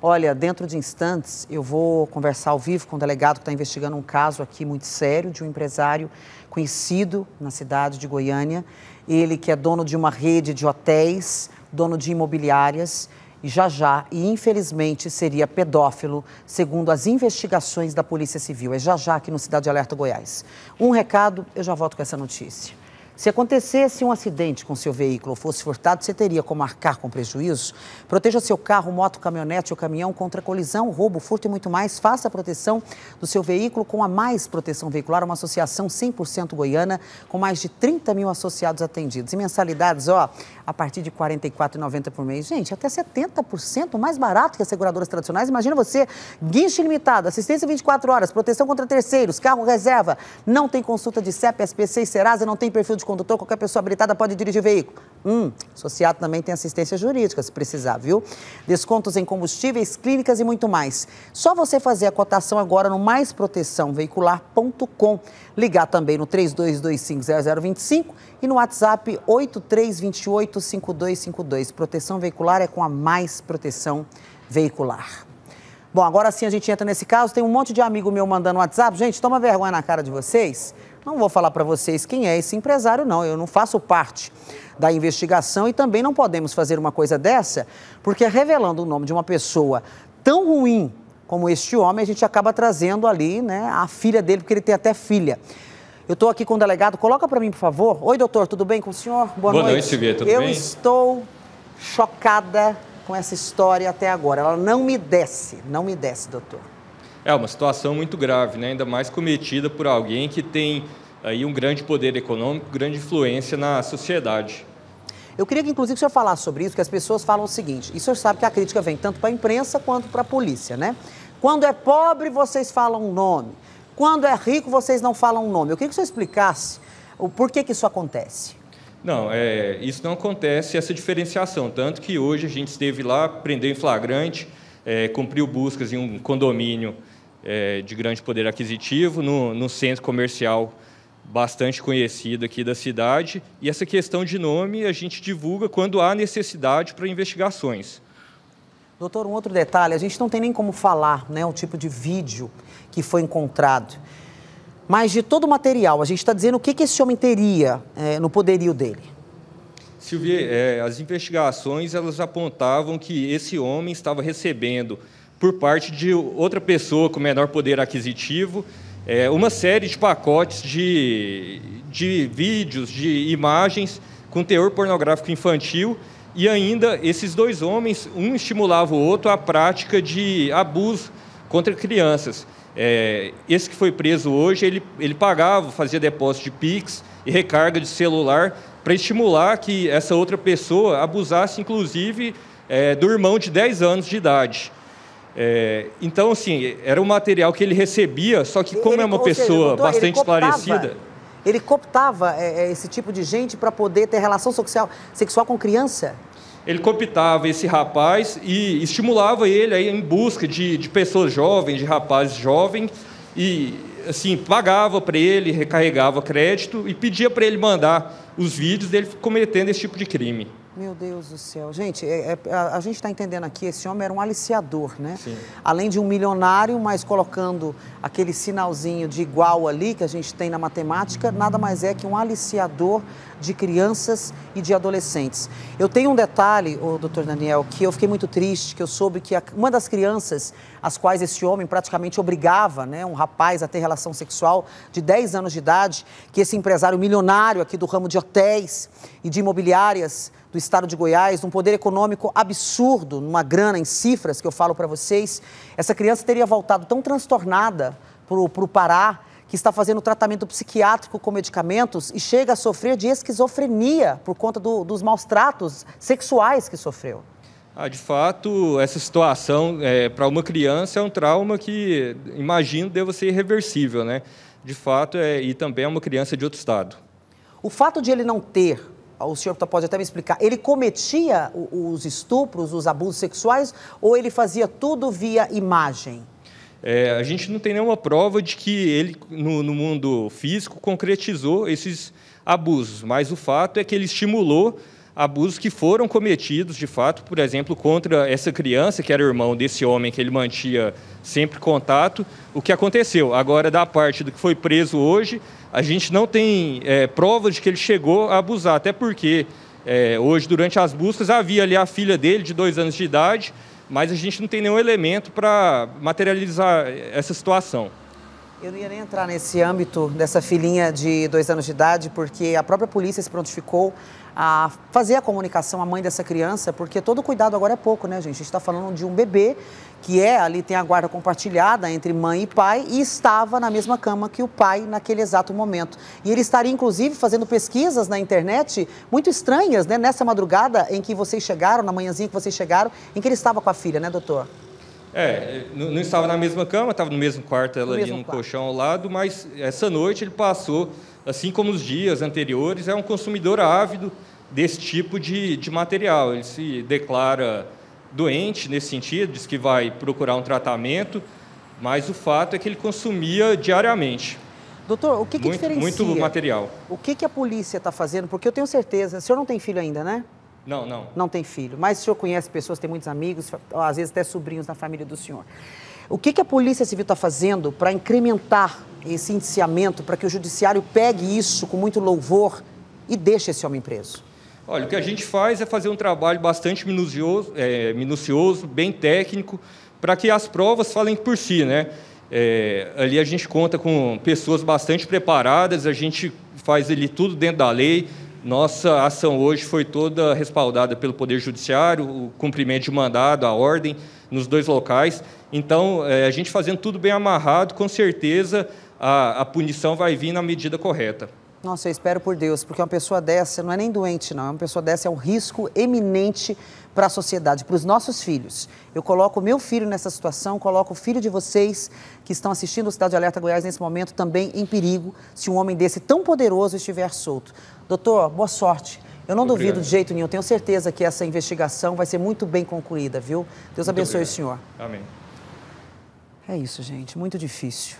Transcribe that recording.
Olha, dentro de instantes eu vou conversar ao vivo com o um delegado que está investigando um caso aqui muito sério de um empresário conhecido na cidade de Goiânia. Ele que é dono de uma rede de hotéis, dono de imobiliárias e já já, e infelizmente seria pedófilo, segundo as investigações da Polícia Civil. É já já aqui no Cidade Alerta Goiás. Um recado, eu já volto com essa notícia. Se acontecesse um acidente com seu veículo ou fosse furtado, você teria como arcar com prejuízos? Proteja seu carro, moto, caminhonete ou caminhão contra colisão, roubo, furto e muito mais. Faça a proteção do seu veículo com a Mais Proteção Veicular, uma associação 100% goiana, com mais de 30 mil associados atendidos. E mensalidades, ó, a partir de R$ 44,90 por mês. Gente, até 70% mais barato que as seguradoras tradicionais. Imagina você, guincho ilimitado, assistência 24 horas, proteção contra terceiros, carro reserva, não tem consulta de CEP, SPC e Serasa, não tem perfil de condutor, qualquer pessoa habilitada pode dirigir o veículo. Hum, associado também tem assistência jurídica, se precisar, viu? Descontos em combustíveis, clínicas e muito mais. Só você fazer a cotação agora no maisproteçãoveicular.com. Ligar também no 32250025 e no WhatsApp 83285252. Proteção veicular é com a Mais Proteção Veicular. Bom, agora sim a gente entra nesse caso. Tem um monte de amigo meu mandando WhatsApp. Gente, toma vergonha na cara de vocês. Não vou falar para vocês quem é esse empresário, não, eu não faço parte da investigação e também não podemos fazer uma coisa dessa, porque revelando o nome de uma pessoa tão ruim como este homem, a gente acaba trazendo ali né, a filha dele, porque ele tem até filha. Eu estou aqui com o delegado, coloca para mim, por favor. Oi, doutor, tudo bem com o senhor? Boa, Boa noite. noite, tudo eu bem? Eu estou chocada com essa história até agora. Ela não me desce, não me desce, doutor. É uma situação muito grave, né? ainda mais cometida por alguém que tem aí um grande poder econômico, grande influência na sociedade. Eu queria que, inclusive, o senhor falasse sobre isso, que as pessoas falam o seguinte, e o senhor sabe que a crítica vem tanto para a imprensa quanto para a polícia, né? Quando é pobre, vocês falam um nome. Quando é rico, vocês não falam um nome. Eu queria que o senhor explicasse o porquê que isso acontece. Não, é, isso não acontece, essa diferenciação. Tanto que hoje a gente esteve lá, prendeu em flagrante, é, cumpriu buscas em um condomínio é, de grande poder aquisitivo, no, no centro comercial bastante conhecido aqui da cidade. E essa questão de nome a gente divulga quando há necessidade para investigações. Doutor, um outro detalhe, a gente não tem nem como falar né, o tipo de vídeo que foi encontrado. Mas de todo o material, a gente está dizendo o que, que esse homem teria é, no poderio dele. Silvia, é, as investigações elas apontavam que esse homem estava recebendo por parte de outra pessoa com menor poder aquisitivo, é, uma série de pacotes de, de vídeos, de imagens com teor pornográfico infantil e ainda esses dois homens, um estimulava o outro à prática de abuso contra crianças. É, esse que foi preso hoje, ele, ele pagava, fazia depósito de PIX e recarga de celular para estimular que essa outra pessoa abusasse, inclusive, é, do irmão de 10 anos de idade. É, então, assim, era um material que ele recebia, só que como ele, é uma pessoa seja, doutor, bastante esclarecida... Ele cooptava é, é, esse tipo de gente para poder ter relação sexual, sexual com criança? Ele cooptava esse rapaz e estimulava ele aí em busca de, de pessoas jovens, de rapazes jovens, e assim, pagava para ele, recarregava crédito e pedia para ele mandar os vídeos dele cometendo esse tipo de crime. Meu Deus do céu. Gente, é, é, a, a, gente está entendendo aqui, esse homem era um aliciador, né? Sim. Além de um milionário, mas colocando aquele sinalzinho de igual ali que a gente tem na matemática, nada mais é que um aliciador de crianças e de adolescentes. Eu tenho um detalhe, o doutor Daniel, que eu fiquei muito triste, que eu soube que a, uma das crianças as quais esse homem praticamente obrigava, né, um rapaz a ter relação sexual de 10 anos de idade, que esse empresário milionário aqui do ramo de hotéis e de imobiliárias do estado de Goiás, um poder econômico absurdo, numa grana em cifras que eu falo para vocês, essa criança teria voltado tão transtornada para o Pará que está fazendo tratamento psiquiátrico com medicamentos e chega a sofrer de esquizofrenia por conta do, dos maus tratos sexuais que sofreu. Ah, de fato, essa situação é, para uma criança é um trauma que imagino deva ser irreversível, né? De fato, é, e também é uma criança de outro estado. O fato de ele não ter o senhor pode até me explicar, ele cometia os estupros, os abusos sexuais ou ele fazia tudo via imagem? É, a gente não tem nenhuma prova de que ele, no, no, mundo físico, concretizou esses abusos, mas o fato é que ele estimulou abusos que foram cometidos, de fato, por exemplo, contra essa criança, que era irmão desse homem que ele mantinha sempre contato, o que aconteceu. Agora, da parte do que foi preso hoje, a gente não tem é, prova de que ele chegou a abusar, até porque é, hoje, durante as buscas, havia ali a filha dele, de dois anos de idade, mas a gente não tem nenhum elemento para materializar essa situação. Eu não ia nem entrar nesse âmbito dessa filhinha de dois anos de idade, porque a própria polícia se prontificou a fazer a comunicação à mãe dessa criança, porque todo cuidado agora é pouco, né, gente? A gente está falando de um bebê que é ali, tem a guarda compartilhada entre mãe e pai e estava na mesma cama que o pai naquele exato momento. E ele estaria, inclusive, fazendo pesquisas na internet muito estranhas, né? Nessa madrugada em que vocês chegaram, na manhãzinha que vocês chegaram, em que ele estava com a filha, né, doutor? É, não, estava na mesma cama, estava no mesmo quarto, ela no ali num quarto. colchão ao lado, mas essa noite ele passou, assim como os dias anteriores, é um consumidor ávido desse tipo de, de material. Ele se declara doente nesse sentido, diz que vai procurar um tratamento, mas o fato é que ele consumia diariamente. Doutor, o que, que muito, diferencia? Muito material. O que, que a polícia está fazendo? Porque eu tenho certeza, o senhor não tem filho ainda, né? Não, não. Não tem filho, mas o senhor conhece pessoas, tem muitos amigos, às vezes até sobrinhos na família do senhor. O que, que a Polícia Civil está fazendo para incrementar esse indiciamento, para que o Judiciário pegue isso com muito louvor e deixe esse homem preso? Olha, o que a gente faz é fazer um trabalho bastante minucioso, é, minucioso bem técnico, para que as provas falem por si, né? É, ali a gente conta com pessoas bastante preparadas, a gente faz ali tudo dentro da lei. Nossa ação hoje foi toda respaldada pelo Poder Judiciário, o cumprimento de mandado, a ordem nos dois locais. Então, é, a gente fazendo tudo bem amarrado, com certeza a, a punição vai vir na medida correta. Nossa, eu espero por Deus, porque uma pessoa dessa não é nem doente, não. É uma pessoa dessa é um risco eminente para a sociedade, para os nossos filhos. Eu coloco meu filho nessa situação, coloco o filho de vocês que estão assistindo o Cidade Alerta Goiás nesse momento também em perigo, se um homem desse tão poderoso estiver solto. Doutor, boa sorte. Eu não Obrigado. duvido de jeito nenhum. Tenho certeza que essa investigação vai ser muito bem concluída, viu? Deus muito abençoe obrigado. o senhor. Amém. É isso, gente. Muito difícil.